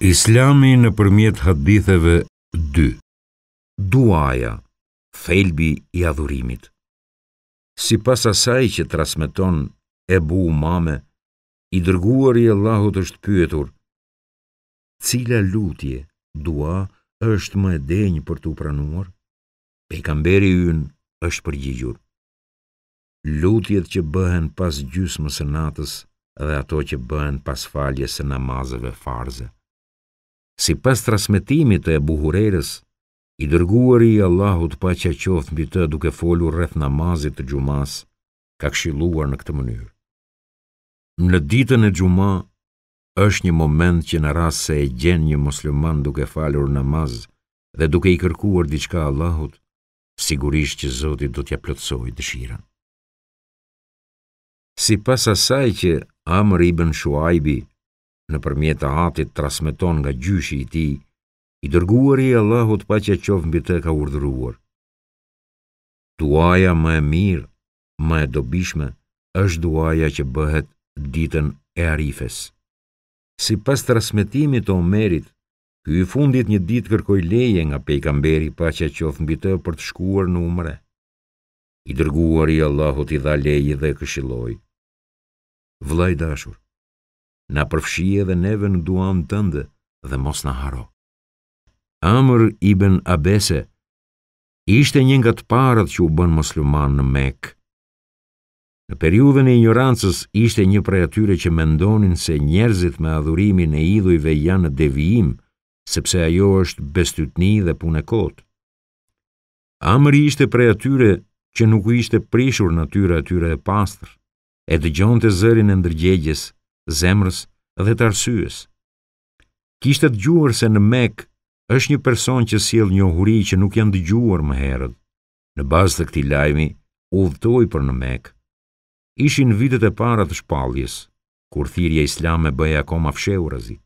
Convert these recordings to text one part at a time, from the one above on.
Islami në përmjet haditheve 2 Duaja, felbi i adhurimit Si pas asaj që trasmeton e bu mame, i dërguar i Allahut është pyetur, cila lutje dua është më denjë për të upranuar, pe i kamberi yn është përgjigjur. Lutjet që bëhen pas gjysmë së natës dhe ato që bëhen pas faljes e namazëve farze si pas trasmetimit e buhurerës, i dërguar i Allahut pa që qofë mbi të duke folu rreth namazit të gjumas, ka kshiluar në këtë mënyrë. Në ditën e gjuma, është një moment që në rrasë se e gjenë një musliman duke falur namaz dhe duke i kërkuar diçka Allahut, sigurisht që Zotit do t'ja plëtsoj dëshiran. Si pas asaj që Amr ibn Shuaibi, në përmjet të hatit trasmeton nga gjyshi i ti, i dërguar i Allahut pa që qovë mbi të ka urdhruar. Duaja më e mirë, më e dobishme, është duaja që bëhet ditën e arifes. Si pas trasmetimit të omerit, ky i fundit një ditë kërkoj leje nga pejkamberi pa që qovë mbi të për të shkuar në umre. I dërguar i Allahut i dha leje dhe këshiloj. Vlaj dashur, na përfshie edhe neve në duan tënde dhe mos na haro. Amr ibn Abese ishte një nga të parët që u bën musliman në Mek. Në periudhën e ignorancës ishte një prej atyre që mendonin se njerëzit me adhurimin e idhujve janë në devijim, sepse ajo është bestytni dhe punë kot. Amri ishte prej atyre që nuk ishte prishur natyra atyre e pastër, e dëgjonte zërin e ndërgjegjes, zemrës dhe të arsyes. Kishtë të gjuar se në mek është një person që siel një huri që nuk janë të gjuar më herët. Në bazë të këti lajmi, u dhëtoj për në mek. Ishin vitet e para të shpaljes, kur thirja islame e bëja koma fsheu razi.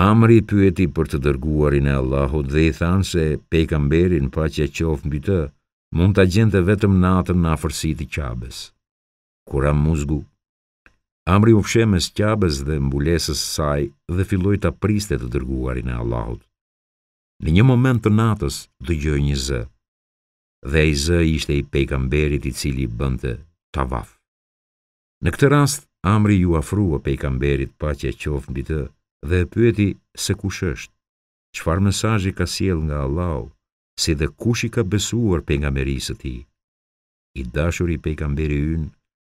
Amri pyeti për të dërguarin e Allahut dhe i thanë se pejgamberin pa që e qof mbi të, mund ta gjente vetëm natën në afërsitë të Ka'bes. Kur Amuzgu Amri u fshem mes qabës dhe mbulesës saj dhe filloj të priste të dërguarin e Allahut. Në një moment të natës dëgjoi gjoj një zë, dhe ai zë ishte i pejkamberit i cili bënte të Në këtë rast, Amri ju afrua pejkamberit pa që e qofë mbi të dhe e pyeti se kush është, qëfar mesajji ka siel nga Allahut, si dhe kush i ka besuar pejkamberisë ti. I dashur i pejkamberi yn,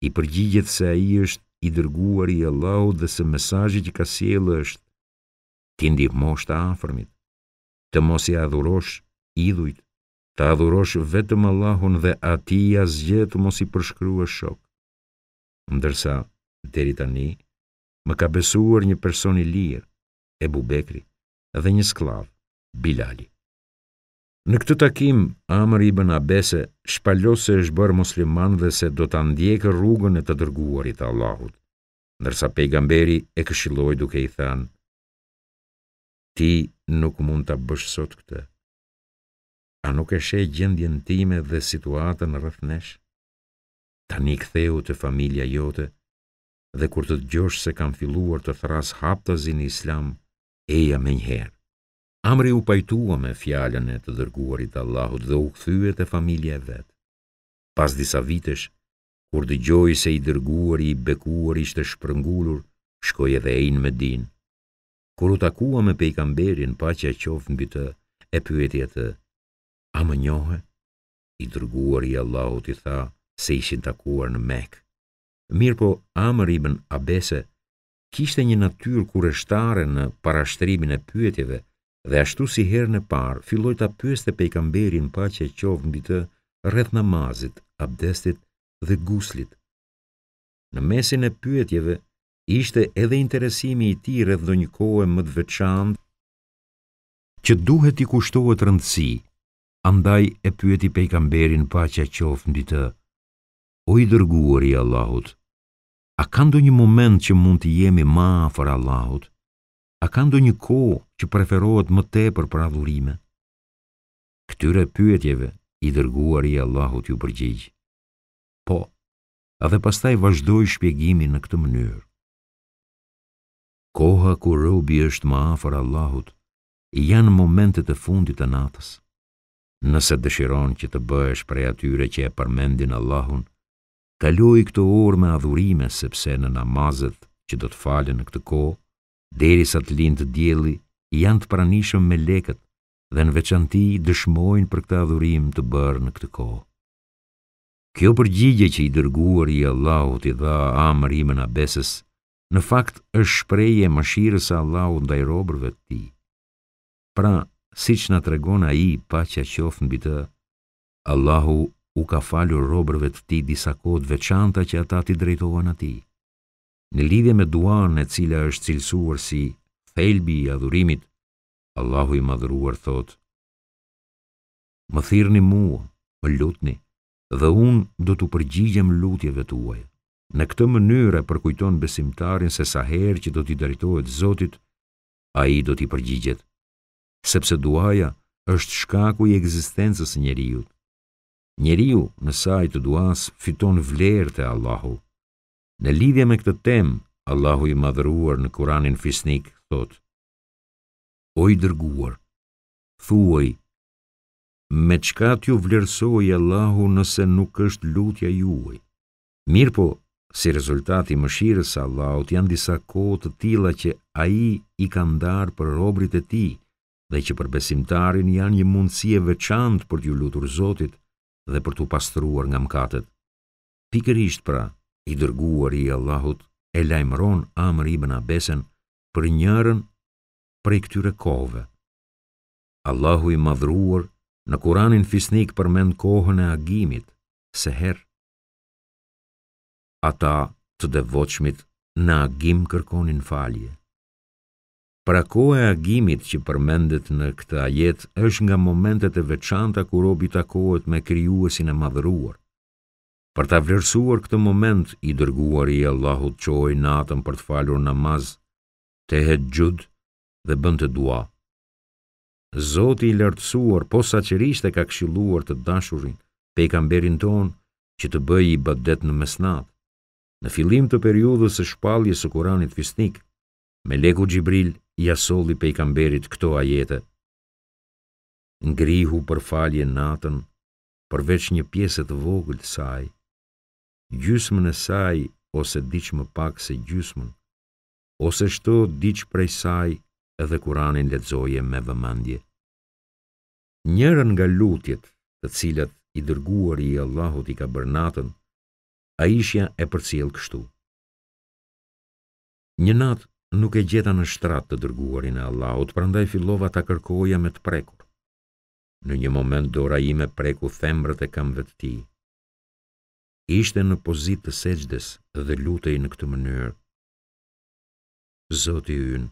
i përgjigjet se a i është i dërguar i Allahu dhe se mesajit që ka sielë është ti ndihmosh të afërmit, të mos i adhurosh idhujt, të adhurosh vetëm Allahun dhe ati i azgjetë mos i përshkrua shok. Ndërsa, deri tani, më ka besuar një personi lirë, Ebu Bekri, dhe një sklavë, Bilali. Në këtë takim, Amr ibn Abese shpallos se është bërë musliman dhe se do të ndjekë rrugën e të dërguarit Allahut, nërsa pejgamberi e këshiloj duke i thanë, ti nuk mund të bësh sot këtë, a nuk e shej gjendjen time dhe situatën rëthnesh? Ta një këtheu të familja jote, dhe kur të gjosh se kam filluar të thras haptazin islam, eja me njëherë. Amri u pajtua me fjallën e të dërguarit Allahut dhe u këthyve e familje e vetë. Pas disa vitesh, kur dë gjoj se i dërguar i bekuar ishte shprëngulur, shkoj e dhe e me din. Kur u takua me pejkamberin, pa që e qofë në bitë e pyetje të, a më njohë, i dërguar i Allahut i tha se ishin takuar në mekë. Mirë po, amër i abese, kishte një natyrë kure shtare në parashtrimin e pyetjeve, Dhe ashtu si herën në parë, filloj të pyeste pejgamberin paqja pa që e qovë mbi të rreth namazit, abdestit dhe guslit. Në mesin e pyetjeve, ishte edhe interesimi i ti rreth dhe një kohë më të veçandë, që duhet i kushtohet rëndësi, andaj e pyeti i paqja pa që e qovë mbi të, o i dërguar i Allahut, a kanë do një moment që mund të jemi ma afër Allahut, A ka ndo një ko që preferohet më tepër për adhurime? Këtyre pyetjeve i dërguar i Allahut ju përgjigjë. Po, a dhe pastaj vazhdoj shpjegimin në këtë mënyrë. Koha ku robi është ma afer Allahut, janë momentet e fundit e natës. Nëse dëshiron që të bëhesh prej atyre që e përmendin Allahun, kaloi këtë orë me adhurime sepse në namazet që do të falen në këtë kohë, deri sa të linë të djeli, janë të pranishëm me lekët dhe në veçanti dëshmojnë për këta dhurim të bërë në këtë kohë. Kjo përgjigje që i dërguar i Allahut i dha amër i në abeses, në fakt është shpreje e mëshirës Allahu ndaj robërve të ti. Pra, si që nga të regona i pa që a qofë në bitë, Allahu u ka falur robërve të ti disa kodë veçanta që ata t'i drejtova në ti në lidhje me duan e cila është cilësuar si thelbi i adhurimit, Allahu i madhuruar thot, Më thirni mua, më lutni, dhe unë do të përgjigjem lutjeve tuaj. Në këtë mënyrë e përkujton besimtarin se sa herë që do t'i daritohet Zotit, a i do t'i përgjigjet, sepse duaja është shkaku i egzistencës njeriut. Njeriu në saj të duas fiton vlerë të Allahu. Në lidhje me këtë tem, Allahu i madhëruar në kuranin fisnik, thot, oj dërguar, thuaj, me qka t'ju vlerësoj Allahu nëse nuk është lutja juaj. Mirë po, si rezultati më shirës Allahu janë disa kohë të tila që aji i ka ndarë për robrit e ti, dhe që për besimtarin janë një mundësie veçantë për t'ju lutur Zotit dhe për t'u pastruar nga mkatet. Pikërisht pra, i dërguari i Allahut e lajmëron Amr ibn Abesen për njërën për këtyre kove. Allahu i madhruar në kuranin fisnik për mend kohën e agimit, se herë. Ata të devoqmit në agim kërkonin falje. Pra kohë e agimit që përmendet në këta jet është nga momentet e veçanta kur obi takohet me kryuësin e madhruar, Për ta vlerësuar këtë moment i dërguar i Allahut qoj natën për të falur namaz, te het dhe bënd të dua. Zoti i lartësuar, po sa qërishte ka këshiluar të dashurin, pe i kamberin ton, që të bëj i në mesnat. Në filim të periudhës së shpalje së kuranit fisnik, me leku Gjibril i asoli pe i kamberit këto ajete. Ngrihu për falje natën, përveç një të vogël të saj, gjysmën e saj ose diq më pak se gjysmën, ose shto diç prej saj edhe kuranin ledzoje me vëmendje. Njërën nga lutjet të cilat i dërguar i Allahut i ka bërnatën, a ishja e për cilë kështu. Një natë nuk e gjeta në shtrat të dërguarin e Allahut, prandaj fillova ta kërkoja me të prekur. Në një moment dora me preku thembrët e kam të tij ishte në pozit të seqdes dhe lutej në këtë mënyrë. Zoti ynë,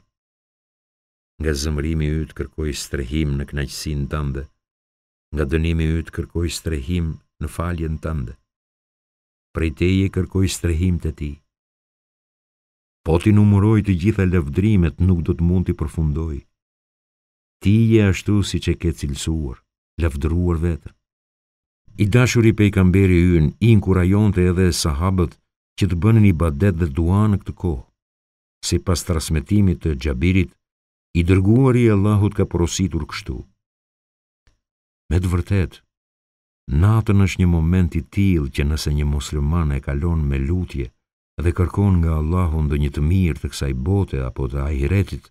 nga zëmrimi ytë kërkoj strehim në knaqësin tënde, nga dënimi ytë kërkoj strehim në faljen tënde, prej teje kërkoj strehim të ti. Po ti numëroj të gjitha lëvdrimet nuk do të mund të përfundoj. Ti je ashtu si që ke cilësuar, lëvdruar vetën. I dashuri kamberi yn inkurajonte edhe sahabët që të bënin ibadet dhe dua në këtë kohë. Sipas transmetimit të Xhabirit, i dërguari i Allahut ka porositur kështu. Me të vërtet, natën është një moment i tillë që nëse një musliman e kalon me lutje dhe kërkon nga Allahu ndonjë të mirë të kësaj bote apo të ahiretit,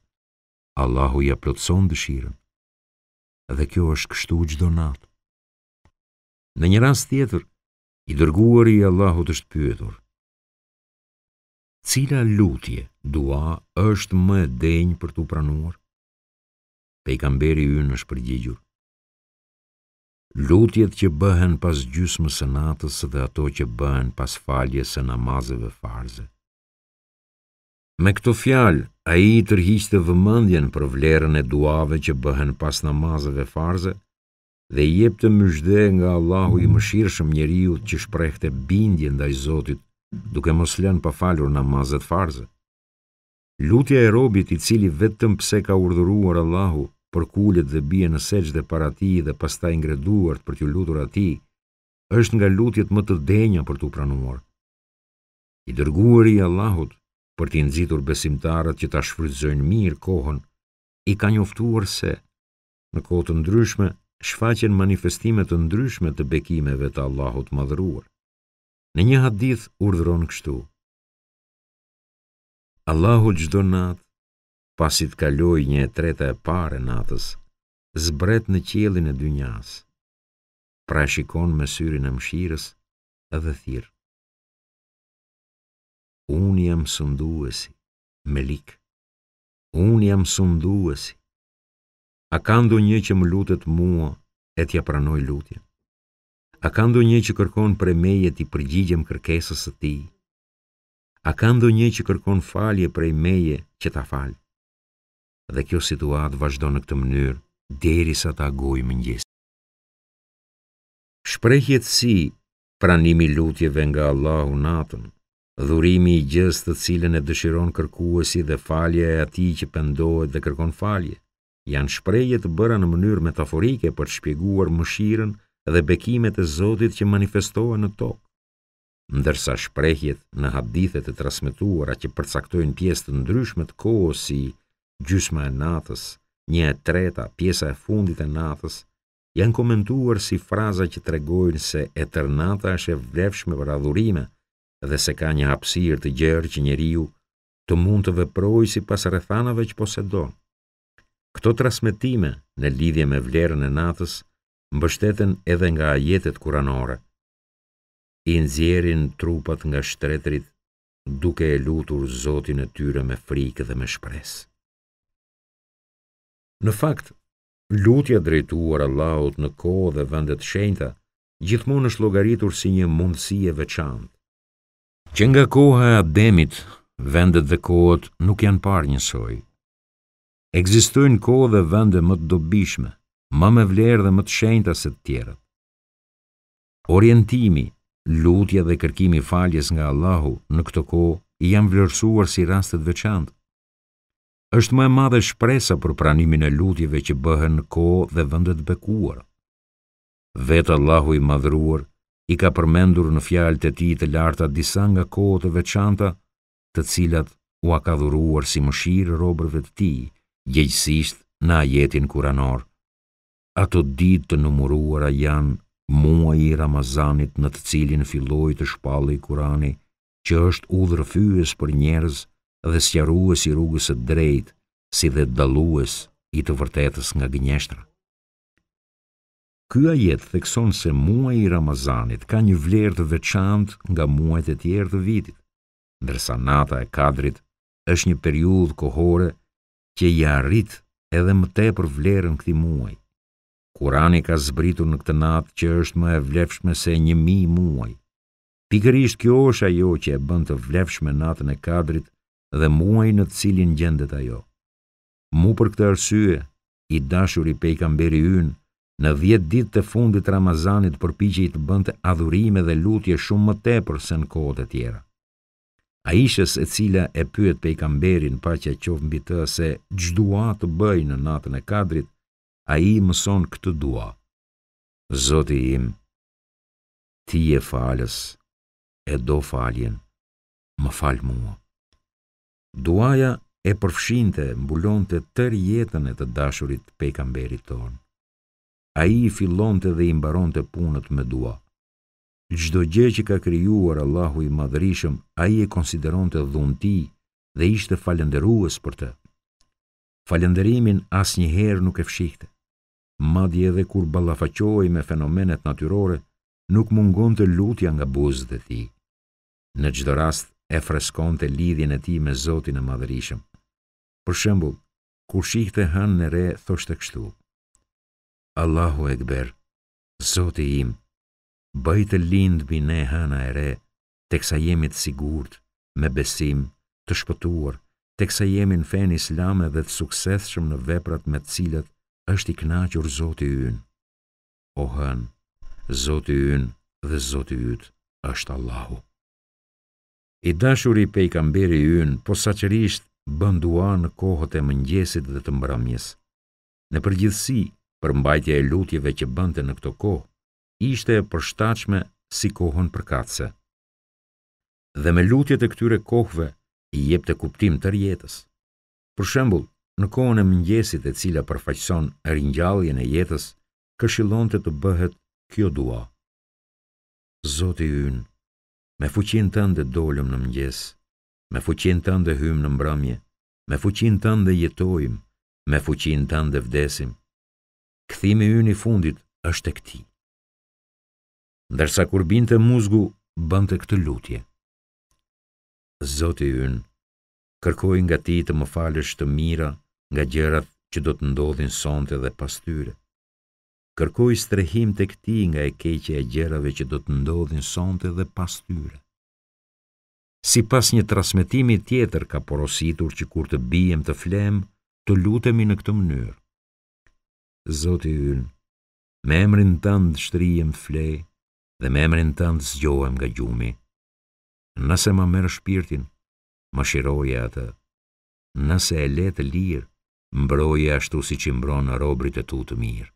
Allahu ja plotson dëshirën. Dhe kjo është kështu çdo natë. Në një rast tjetër, i dërguari i Allahut është pyetur: Cila lutje, dua, është më e denjë për t'u pranuar? Pejgamberi ynë është përgjigjur: Lutjet që bëhen pas gjysmës së natës dhe ato që bëhen pas faljes së namazeve farze. Me këto fjalë, ai i tërhiqte vëmendjen për vlerën e duave që bëhen pas namazeve farze, dhe i jep të mëshdhe nga Allahu i mëshirshëm njeriu që shprehte bindje ndaj Zotit, duke mos lënë pa falur namazet farze. Lutja e robit i cili vetëm pse ka urdhëruar Allahu për kulet dhe bie në seqde para ti dhe pasta ingreduart për t'ju lutur ati, është nga lutjet më të denja për t'u pranuar. I dërguar i Allahut për t'i nëzitur besimtarët që t'a shfrytëzojnë mirë kohën, i ka njoftuar se, në kohë të ndryshme, shfaqen manifestimet të ndryshme të bekimeve të Allahut madhruar. Në një hadith urdhëron kështu. Allahu gjdo natë, pasit kaloj një e treta e pare natës, zbret në qelin e dynjas, pra shikon me syrin e mshires edhe thirr: Unë jam sunduesi, melik. Unë jam sunduesi, A ka ndo një që më lutët mua e t'ja pranoj lutje? A ka ndo një që kërkon pre meje t'i përgjigjem kërkesës të ti? A ka ndo një që kërkon falje prej meje që ta falj? Dhe kjo situatë vazhdo në këtë mënyrë, deri sa ta gojë më njës. Shprejhjet si pranimi lutjeve nga Allahu natën, dhurimi i gjës të cilën e dëshiron kërkuesi dhe falje e ati që pëndohet dhe kërkon falje, Janë shprehje të bëra në mënyrë metaforike për të shpjeguar mëshirën dhe bekimet e Zotit që manifestohen në tokë. Ndërsa shprehjet në hadithet e transmetuara që përcaktojnë pjesë të ndryshme të kohës si gjysma e natës, 1/3 treta, pjesa e fundit e natës, janë komentuar si fraza që tregojnë se eternata është e vlefshme për adhurime dhe se ka një hapësirë të gjerë që njeriu të mund të veprojë sipas rrethanave që posedon. Këto trasmetime në lidhje me vlerën e natës mbështeten edhe nga ajetet kuranore. I nxjerrin trupat nga shtretrit duke e lutur Zotin e tyre me frikë dhe me shpresë. Në fakt, lutja drejtuar Allahut në kohë dhe vende të shenjta gjithmonë është llogaritur si një mundësi e veçantë. Që nga koha e Ademit, vendet dhe kohët nuk janë parë njësoj, Ekzistojnë kohë dhe vende më të dobishme, më me vlerë dhe më të shenjta se të tjerat. Orientimi, lutja dhe kërkimi i faljes nga Allahu në këtë kohë janë vlerësuar si raste të veçantë. Është më e madhe shpresa për pranimin e lutjeve që bëhen në kohë dhe vende të bekuara. Vet Allahu i madhruar i ka përmendur në fjalët e tij të larta disa nga kohët e veçanta, të cilat u ka dhuruar si mëshirë robërve të tij, gjëjsisht në ajetin kuranor. Ato ditë të numuruara janë muaj i Ramazanit në të cilin filloj të shpallë kurani, që është udhërfyës për njerëz dhe sjaruës i rrugës e drejt, si dhe daluës i të vërtetës nga gënjeshtra. Ky ajet thekson se muaj i Ramazanit ka një vlerë të veçant nga muajt e tjerë të vitit, ndërsa nata e kadrit është një periudhë kohore që i arrit edhe më te për vlerën këti muaj. Kurani ka zbritur në këtë natë që është më e vlefshme se një mi muaj. Pikërisht kjo është ajo që e bënd të vlefshme natën e kadrit dhe muaj në të cilin gjendet ajo. Mu për këtë arsye, i dashur i pejkamberi ynë, në dhjetë ditë të fundit Ramazanit përpichit bënd të adhurime dhe lutje shumë më tepër se në kodë të tjera. A ishës e cila e pyet pe i kamberin pa që e qovë mbi të se gjdua të bëjnë në natën e kadrit, a i mëson këtë dua. Zoti im, ti e falës, e do faljen, më falë mua. Duaja e përfshinte mbulon të tër jetën e të dashurit pe i kamberit tonë. A i fillon të dhe imbaron të punët me dua. Gjdo gjë që ka kryuar Allahu i madhërishëm, a i e konsideron të dhunti dhe ishte falenderuës për të. Falenderimin as njëherë nuk e fshikhte. Madje edhe kur balafaqoj me fenomenet natyrore, nuk mungon të lutja nga buzë dhe ti. Në gjdo rast e freskon të lidhjen e ti me Zotin e madhërishëm. Për shembul, kur shikhte hën në re, thoshtë të kështu. Allahu Ekber, Zotin imë, bëj të lind mbi hëna e re, teksa jemi të sigurt me besim të shpëtuar, teksa jemi në fen islame dhe të suksesshëm në veprat me të është i kënaqur Zoti ynë. O hën, Zoti ynë dhe Zoti yt është Allahu. I dashur i pejgamberi ynë, po saqërisht bën dua në kohët e mëngjesit dhe të mbrëmjes. Në përgjithësi, për mbajtje e lutjeve që bënte në këto kohë, ishte e përshtachme si kohën përkatse. Dhe me lutjet e këtyre kohëve i jep të kuptim të rjetës. Për shembul, në kohën e mëngjesit e cila përfaqëson rinjalljen e jetës, këshilon të të bëhet kjo dua. Zoti yn, me fuqin të ndë në mëngjes, me fuqin të ndë hym në mbramje, me fuqin të ndë jetojmë, me fuqin të ndë vdesim, këthimi yn i fundit është e këti ndërsa kur binte muzgu, bënte këtë lutje. Zoti yn, kërkoj nga ti të më falësh të mira nga gjërat që do të ndodhin sonte dhe pastyre. Kërkoj strehim të këti nga e keqe e gjërave që do të ndodhin sonte dhe pastyre. Si pas një trasmetimi tjetër ka porositur që kur të bijem të flem, të lutemi në këtë mënyrë. Zoti yn, me emrin tëndë shtrijem flejë, dhe me emrin tëndë zgjohem nga gjumi. Nëse më mërë shpirtin, më shiroje atë. Nëse e letë lirë, mbroje ashtu si që mbronë robrit e tu të mirë.